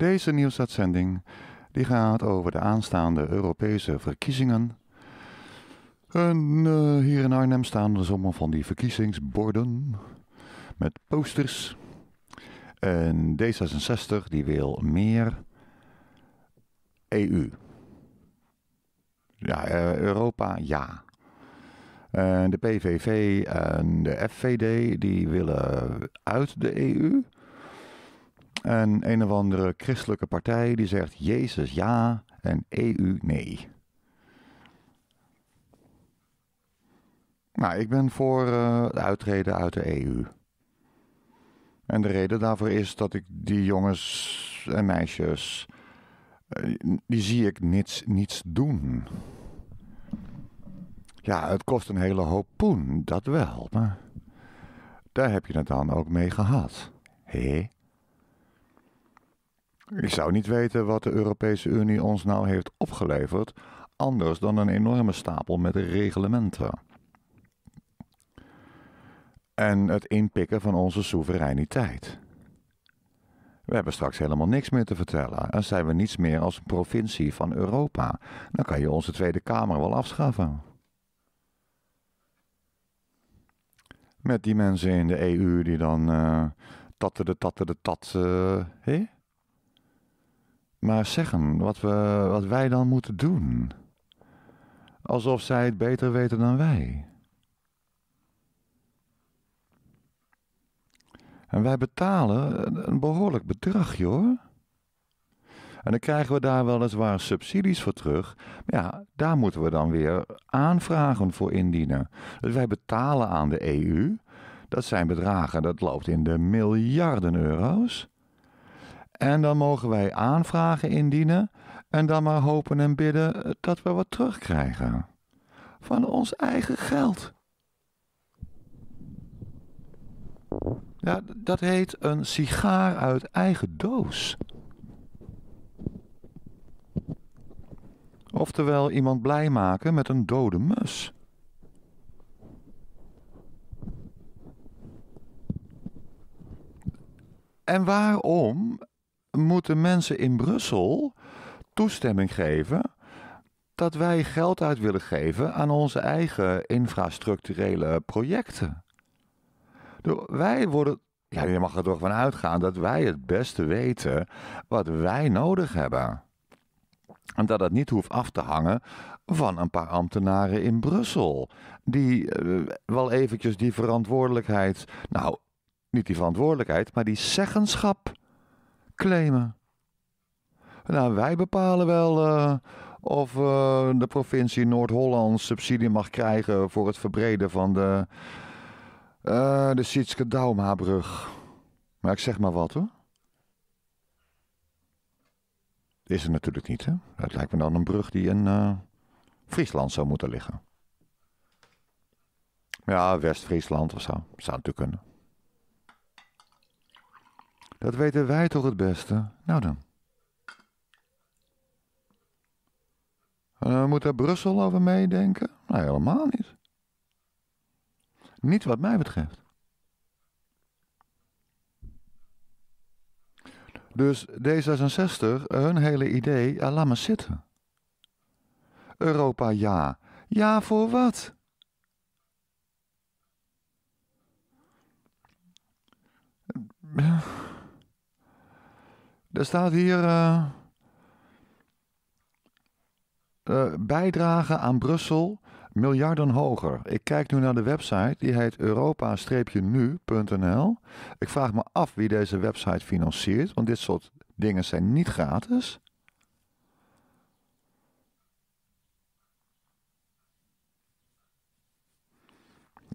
Deze nieuwsuitzending die gaat over de aanstaande Europese verkiezingen. En eh, hier in Arnhem staan dus er zomaar van die verkiezingsborden met posters. En D66 die wil meer EU. Ja, eh, Europa ja. En de PVV en de FVD die willen uit de EU. En een of andere christelijke partij die zegt Jezus ja en EU nee. Nou, ik ben voor uh, uitreden uit de EU. En de reden daarvoor is dat ik die jongens en meisjes, eh, die zie ik niets, niets doen. Ja, het kost een hele hoop poen, dat wel, maar daar heb je het dan ook mee gehad. Hé? Ik zou niet weten wat de Europese Unie ons nou heeft opgeleverd, anders dan een enorme stapel met reglementen. En het inpikken van onze soevereiniteit. We hebben straks helemaal niks meer te vertellen en zijn we niets meer als een provincie van Europa. Dan kan je onze Tweede Kamer wel afschaffen. Met die mensen in de EU die dan uh, eh, de tatte de tat. hé? Eh, maar zeggen wat, we, wat wij dan moeten doen. Alsof zij het beter weten dan wij. En wij betalen een behoorlijk bedrag, joh. En dan krijgen we daar weliswaar subsidies voor terug. Maar ja, daar moeten we dan weer aanvragen voor indienen. Dus wij betalen aan de EU. Dat zijn bedragen, dat loopt in de miljarden euro's. En dan mogen wij aanvragen indienen en dan maar hopen en bidden eh, dat we wat terugkrijgen. Van ons eigen geld. Ja, dat heet een sigaar uit eigen doos. Oftewel iemand blij maken met een dode mus. En waarom moeten mensen in Brussel toestemming geven dat wij geld uit willen geven aan onze eigen infrastructurele projecten. Wij worden. Ja, je mag er toch van uitgaan dat wij het beste weten wat wij nodig hebben. En dat het niet hoeft af te hangen van een paar ambtenaren in Brussel. Die eh, wel eventjes die verantwoordelijkheid. Nou, niet die verantwoordelijkheid, maar die zeggenschap claimen. Nou, wij bepalen wel eh, of eh, de provincie Noord-Holland subsidie mag krijgen voor het verbreden van de, uh, de Sietske brug Maar ik zeg maar wat hoor. Is het natuurlijk niet, hè? Het lijkt me dan een brug die in Friesland zou moeten liggen. Ja, West-Friesland of zo. Zou natuurlijk kunnen. Dat weten wij toch het beste? Nou dan. Uh, moet daar Brussel over meedenken? Nou, helemaal niet. Niet wat mij betreft. Dus D66, hun hele idee, eh, laat maar zitten. Europa ja. Ja voor wat? Er staat hier. Uh, bijdrage aan Brussel miljarden hoger. Ik kijk nu naar de website, die heet europa-nu.nl. Ik vraag me af wie deze website financiert, want dit soort dingen zijn niet gratis.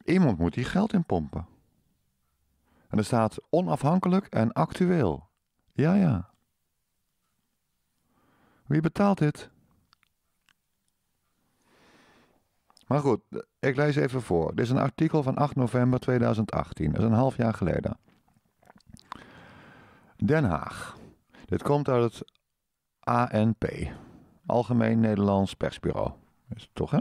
Iemand moet hier geld in pompen. En er staat onafhankelijk en actueel. Ja, ja. Wie betaalt dit? Maar goed, ik lees even voor. Dit is een artikel van 8 november 2018, dat is een half jaar geleden. Den Haag. Dit komt uit het ANP, Algemeen Nederlands Persbureau. Is het toch, hè?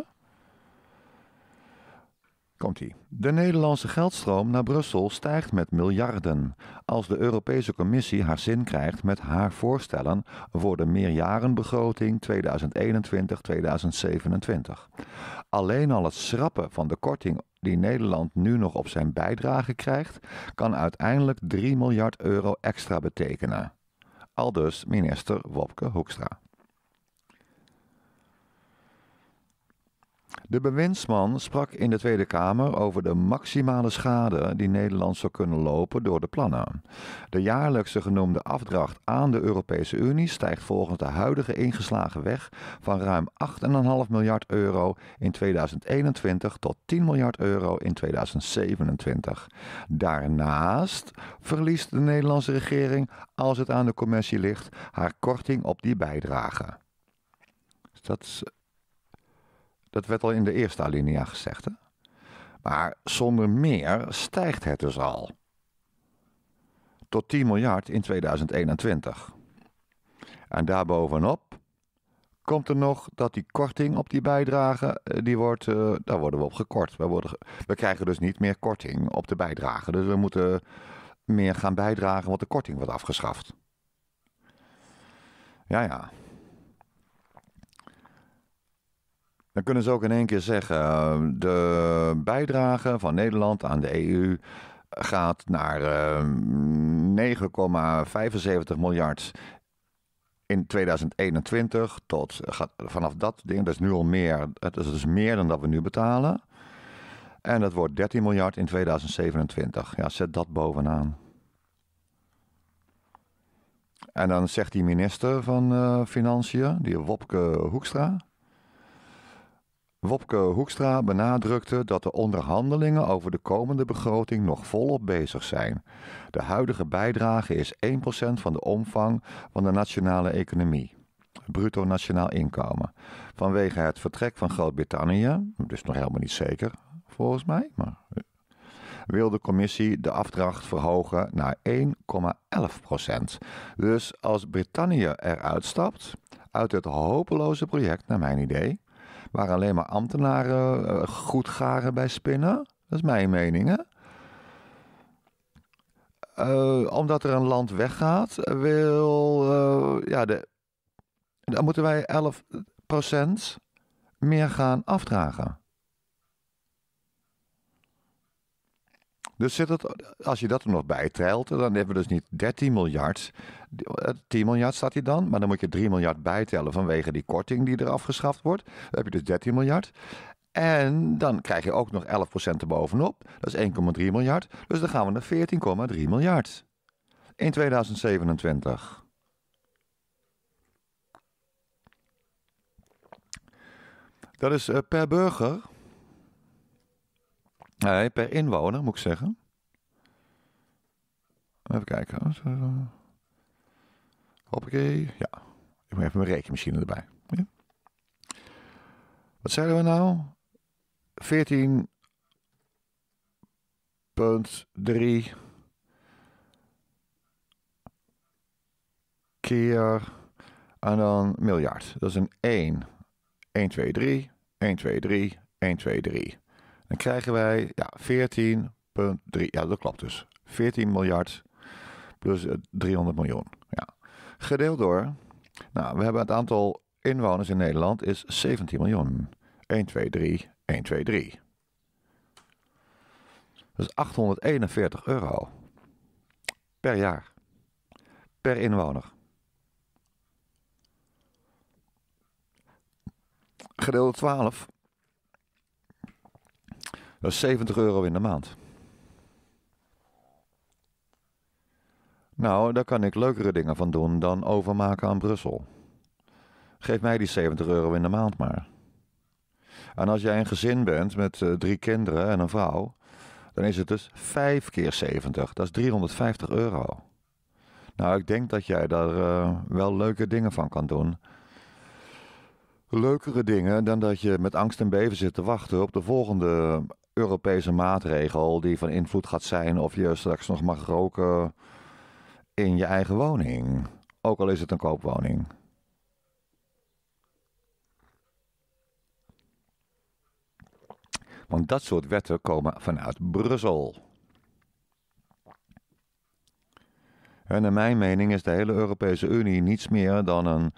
De Nederlandse geldstroom naar Brussel stijgt met miljarden. Als de Europese Commissie haar zin krijgt met haar voorstellen voor de meerjarenbegroting 2021-2027. Alleen al het schrappen van de korting die Nederland nu nog op zijn bijdrage krijgt, kan uiteindelijk 3 miljard euro extra betekenen. Aldus minister Wopke Hoekstra. De bewindsman sprak in de Tweede Kamer over de maximale schade die Nederland zou kunnen lopen door de plannen. De jaarlijkse genoemde afdracht aan de Europese Unie stijgt volgens de huidige ingeslagen weg van ruim 8,5 miljard euro in 2021 tot 10 miljard euro in 2027. Daarnaast verliest de Nederlandse regering, als het aan de commissie ligt, haar korting op die bijdrage. Dus dat is dat werd al in de eerste alinea gezegd. Hè? Maar zonder meer stijgt het dus al. Tot 10 miljard in 2021. En daarbovenop komt er nog dat die korting op die bijdrage, eh, die wordt, eh, daar worden we op gekort. We, worden, we krijgen dus niet meer korting op de bijdrage. Dus we moeten meer gaan bijdragen, want de korting wordt afgeschaft. Ja, ja. Dan kunnen ze ook in één keer zeggen: eh, de bijdrage van Nederland aan de EU eh, gaat naar 9,75 eh, miljard in 2021 tot gaat vanaf dat ding, dat is nu al meer, het is dus meer dan dat we nu betalen. En dat wordt 13 miljard in 2027. Ja, zet dat bovenaan. En dan zegt die minister van Financiën, die Wopke Hoekstra, Wopke Hoekstra benadrukte dat de onderhandelingen over de komende begroting nog volop bezig zijn. De huidige bijdrage is 1% van de omvang van de nationale economie, bruto nationaal inkomen. Vanwege het vertrek van Groot-Brittannië, dus nog helemaal niet zeker volgens mij, maar eh, wil de commissie de afdracht verhogen naar 1,11%. Dus als Brittannië eruit stapt uit het hopeloze project, naar mijn idee, waar alleen maar ambtenaren uh, goed garen bij spinnen. Dat is mijn mening, hè? Eh, omdat er een land weggaat, eh, wil. ja, de, dan moeten wij 11% meer gaan afdragen. Dus zit het, als je dat er nog bij dan hebben we dus niet 13 miljard. 10 eh, miljard staat hier dan, maar dan moet je 3 miljard bijtellen vanwege die korting die er afgeschaft wordt. Dan heb je dus 13 miljard. En dan krijg je ook nog 11% erbovenop. Dat is 1,3 miljard. Dus dan gaan we naar 14,3 miljard. In 2027. Dat is eh, per burger Nee, per inwoner moet ik zeggen. Even kijken. Hoppakee. Ja, ik moet even mijn rekenmachine erbij. Wat zeiden we nou? 14.3 keer en dan miljard. Dat is een 1. 1, 2, 3. 1, 2, 3. 1, 2, 3. Dan krijgen wij ja, 14,3. Ja, dat klopt dus. 14 miljard plus 300 miljoen. Ja. Gedeeld door. Nou, we hebben het aantal inwoners in Nederland is 17 miljoen. 1, 2, 3, 1, 2, 3. Dat is 841 euro per jaar. Per inwoner. Gedeeld door 12 70 euro in de maand. Nou, daar kan ik leukere dingen van doen dan overmaken aan Brussel. Geef mij die 70 euro in de maand maar. En als jij een gezin bent met eh, drie kinderen en een vrouw, dan is het dus 5 keer 70. Dat is 350 euro. Nou, ik denk dat jij daar eh, wel leuke dingen van kan doen. Leukere dingen dan dat je met angst en beven zit te wachten op de volgende Europese maatregel die van invloed gaat zijn of je straks nog mag roken in je eigen woning. Ook al is het een koopwoning. Want dat soort wetten komen vanuit Brussel. En naar mijn mening is de hele Europese Unie niets meer dan een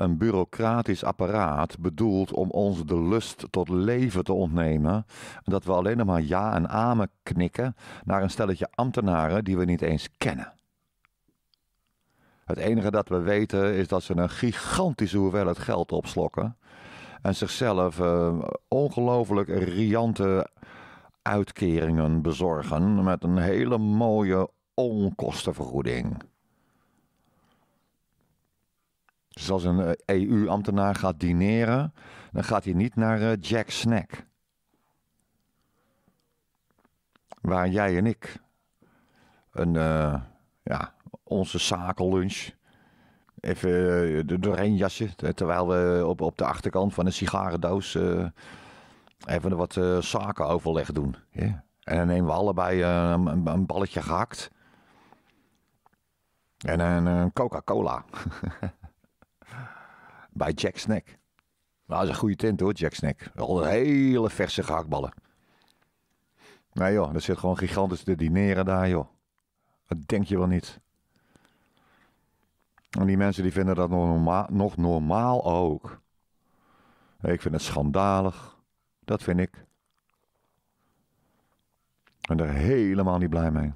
een bureaucratisch apparaat bedoeld om ons de lust tot leven te ontnemen. Dat we alleen nog maar ja en amen knikken naar een stelletje ambtenaren die we niet eens kennen. Het enige dat we weten is dat ze een gigantische hoeveelheid geld opslokken. En zichzelf uh, ongelooflijk riante uitkeringen bezorgen met een hele mooie onkostenvergoeding. Dus als een EU-ambtenaar eh, e gaat dineren, dan gaat hij niet naar eh, Jack Snack. Waar jij en ik een, eh, ja, onze zakellunch even doorheen jasje Terwijl we op, op de achterkant van een sigarendoos even wat zaken zakenoverleg doen. En dan nemen we allebei een, een, balletje gehakt. En een Coca-Cola. bij Jack Snack. Nou, dat is een goede tent hoor, Jack Snack. Al hele verse gehaktballen. Nou joh, er zit gewoon gigantisch te dineren daar joh. Dat denk je wel niet. En die mensen die vinden dat nog, normaal, nog normaal ook. Ik vind het schandalig. Dat vind ik. Ik ben er helemaal niet blij mee.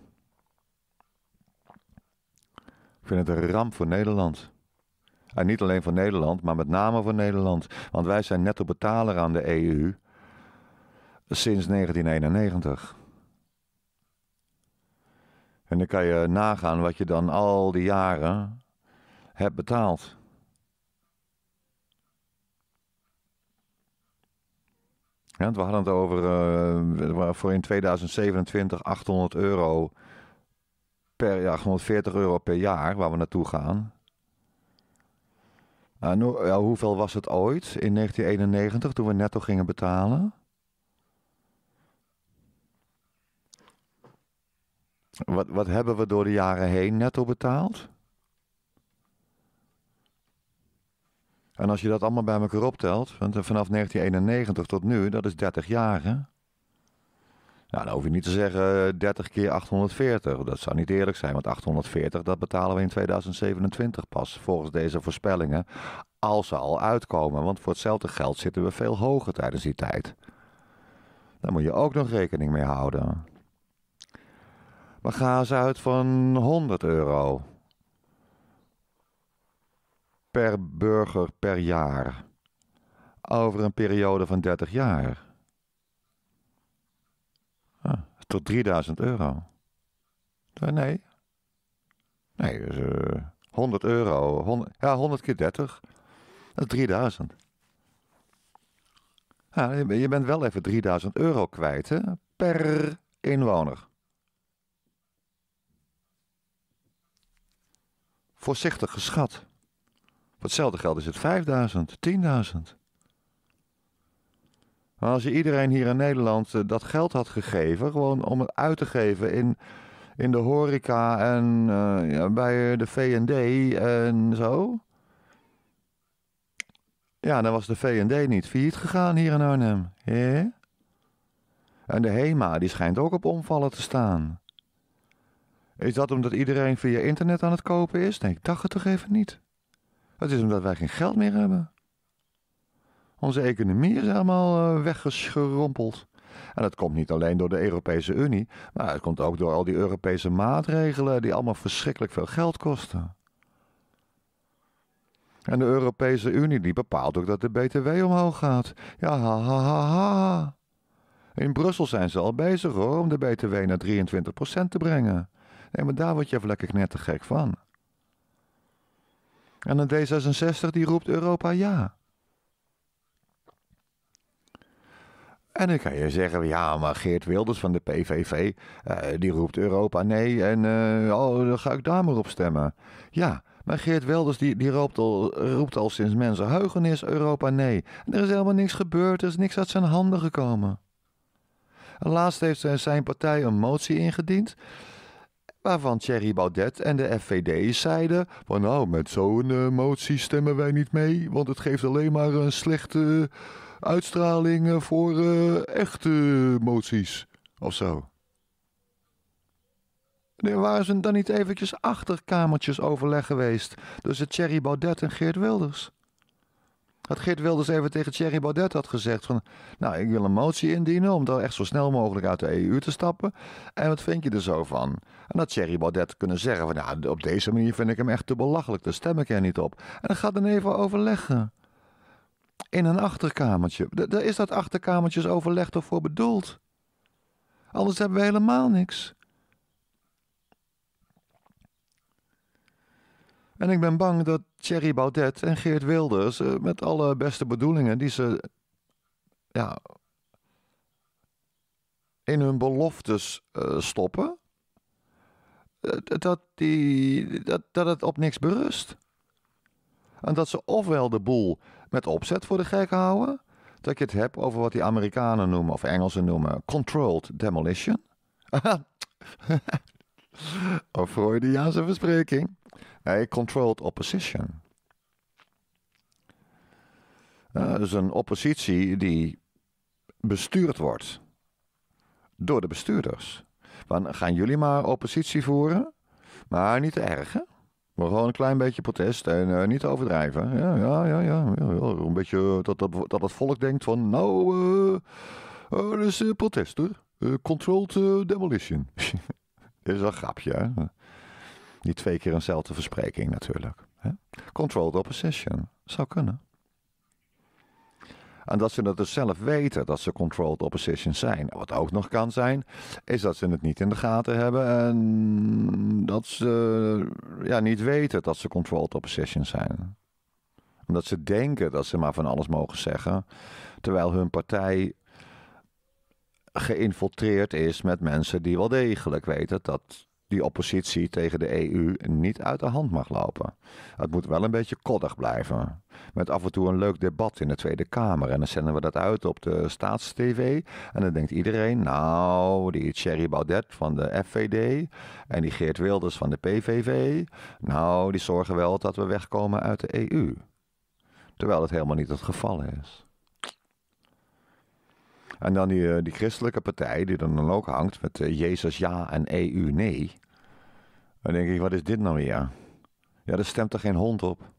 Ik vind het een ramp voor Nederland. En niet alleen voor Nederland, maar met name voor Nederland. Want wij zijn netto betaler aan de EU sinds 1991. En dan kan je nagaan wat je dan al die jaren hebt betaald. Ja, we hadden het over eh, voor in 2027 800 euro per ja, 140 euro per jaar waar we naartoe gaan. Nou, hoeveel was het ooit in 1991 toen we netto gingen betalen? Wat, wat hebben we door de jaren heen netto betaald? En als je dat allemaal bij elkaar optelt, want eh, vanaf 1991 tot nu, dat is 30 jaar. Hè? Nou, dan hoef je niet te zeggen 30 eh, keer 840. Dat zou niet eerlijk zijn, want 840 dat betalen we in 2027 pas. Volgens deze voorspellingen. Als ze al uitkomen. Want voor hetzelfde geld zitten we veel hoger tijdens die tijd. Daar moet je ook nog rekening mee houden. Maar ga eens uit van 100 euro. Per burger per jaar. Over een periode van 30 jaar. Ah, tot 3000 euro. Eh, nee. Nee, dus, uh, eh, 100 euro. ja, 100 keer 30. Dat is 3000. Ja, je bent wel even 3000 euro kwijt hè, per inwoner. Voorzichtig geschat. Voor hetzelfde geld is het 5000, 10.000. Maar als je iedereen hier in Nederland eh, dat geld had gegeven, gewoon om het uit te geven in, in de horeca en eh, ja, bij de VD en zo. Ja, dan was de VD niet failliet gegaan hier in Arnhem. Yeah. En de HEMA, die schijnt ook op omvallen te staan. Is dat omdat iedereen via internet aan het kopen is? Nee, ik dacht het toch even niet. Het is omdat wij geen geld meer hebben. Onze economie is helemaal eh, weggeschrompeld. En dat komt niet alleen door de Europese Unie, maar het komt ook door al die Europese maatregelen die allemaal verschrikkelijk veel geld kosten. En de Europese Unie die bepaalt ook dat de BTW omhoog gaat. Ja, ha, ha, ha, ha. In Brussel zijn ze al bezig om de BTW naar 23% te brengen. Nee, maar daar word je even lekker net te gek van. En de D66 die roept Europa ja. En dan kan je zeggen, ja, maar Geert Wilders van de PVV, eh, die roept Europa nee en eh, oh, dan ga ik daar maar op stemmen. Ja, maar Geert Wilders die, die roept, al, roept al sinds mensenheugenis Europa nee. er is helemaal niks gebeurd, er is niks uit zijn handen gekomen. En laatst heeft zijn partij een motie ingediend waarvan Thierry Baudet en de FVD zeiden van nou, met zo'n eh, motie stemmen wij niet mee, want het geeft alleen maar een slechte uitstraling voor eh, echte moties of zo. Er waren dan niet eventjes achterkamertjes overleg geweest tussen Thierry Baudet en Geert Wilders? Dat Geert Wilders even tegen Thierry Baudet had gezegd van... nou, ik wil een motie indienen om daar echt zo snel mogelijk uit de EU te stappen. En wat vind je er zo van? En dat Thierry Baudet kunnen zeggen van... nou, op deze manier vind ik hem echt te belachelijk, daar stem ik er niet op. En dan gaat dan even overleggen in een achterkamertje. Daar is dat achterkamertjesoverleg toch voor bedoeld? Anders hebben we helemaal niks. En ik ben bang dat Thierry Baudet en Geert Wilders eh, met alle beste bedoelingen die ze ja, in hun beloftes eh, stoppen, eh, dat, die, dat, dat het op niks berust. En dat ze ofwel de boel met opzet voor de gek houden. Dat je het hebt over wat die Amerikanen noemen of Engelsen noemen controlled demolition. of Freudiaanse verspreking. Nee, controlled opposition. Uh, dus een oppositie die bestuurd wordt door de bestuurders. gaan jullie maar oppositie voeren, maar niet te erg. Hè? Maar gewoon een klein beetje protest en eh, niet overdrijven. Ja, ja, ja, ja, Een beetje eh, dat, dat, dat het volk denkt van, nou, uh, uh, is protest hoor. controlled demolition. is een grapje, hè? Niet twee keer eenzelfde verspreking natuurlijk. Hè? Controlled opposition. Zou kunnen. En dat ze dat dus zelf weten, dat ze controlled opposition zijn. Wat ook nog kan zijn, is dat ze het niet in de gaten hebben en dat ze ja, niet weten dat ze controlled opposition zijn. Omdat ze denken dat ze maar van alles mogen zeggen, terwijl hun partij geïnfiltreerd is met mensen die wel degelijk weten dat die oppositie tegen de EU niet uit de hand mag lopen. Het moet wel een beetje koddig blijven. Met af en toe een leuk debat in de Tweede Kamer. En dan zenden we dat uit op de staatstv. En dan denkt iedereen, nou, die Thierry Baudet van de FVD en die Geert Wilders van de PVV, nou, die zorgen wel dat we wegkomen uit de EU. Terwijl dat helemaal niet het geval is. En dan eh, die, christelijke partij die dan ook hangt met eh, Jezus ja en EU nee. Dan denk ik, wat is dit nou weer? Ja, daar stemt er geen hond op.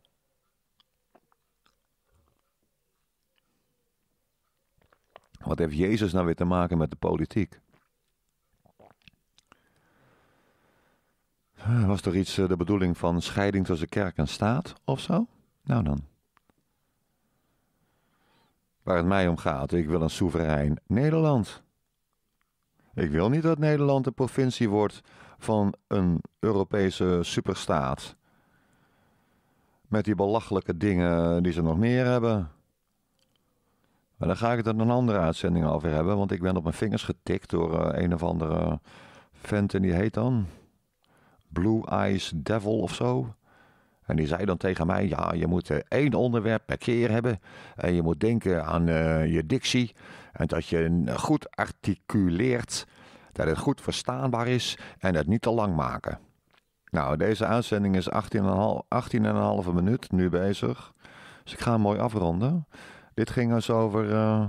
Wat heeft Jezus nou weer te maken met de politiek? Eh, was er iets de bedoeling van scheiding tussen kerk en staat of zo? Nou dan. Waar het mij om gaat, ik wil een soeverein Nederland. Ik wil niet dat Nederland een provincie wordt van een Europese superstaat. Met die belachelijke dingen die ze nog meer hebben. Maar dan ga ik het in een andere uitzending over hebben, want ik ben op mijn vingers getikt door eh, een of andere vent en die heet dan Blue Eyes Devil of zo. En die zei dan tegen mij: Ja, je moet eh, één onderwerp per keer hebben. En je moet denken aan eh, je dictie. En dat je goed articuleert. Dat het goed verstaanbaar is. En het niet te lang maken. Nou, deze uitzending is 18,5 18 minuut nu bezig. Dus ik ga hem mooi afronden. Dit ging dus over eh,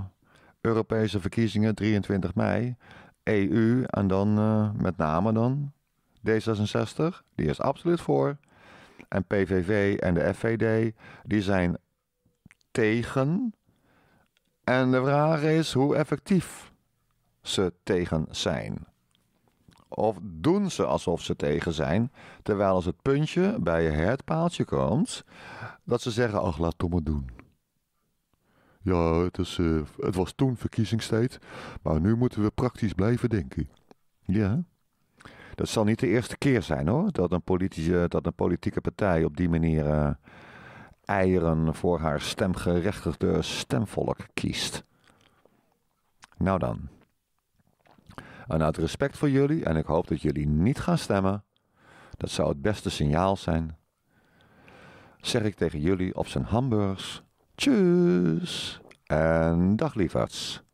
Europese verkiezingen 23 mei. EU en dan met name dan D66. Die is absoluut voor en PVV en de FVD, die zijn tegen. En de vraag is hoe effectief ze tegen zijn. Of doen ze alsof ze tegen zijn, terwijl als het puntje bij je hertpaaltje komt, dat ze zeggen: Ach, laat Tom maar doen. Ja, het, is, eh, het was toen verkiezingstijd, maar nu moeten we praktisch blijven denken. Ja. Dat zal niet de eerste keer zijn hoor, dat een, eh, dat een politieke partij op die manier eh, eieren voor haar stemgerechtigde stemvolk kiest. Nou dan. En uit respect voor jullie, en ik hoop dat jullie niet gaan stemmen, dat zou het beste signaal zijn, zeg ik tegen jullie op zijn hamburgers, tjus en dag lieverds.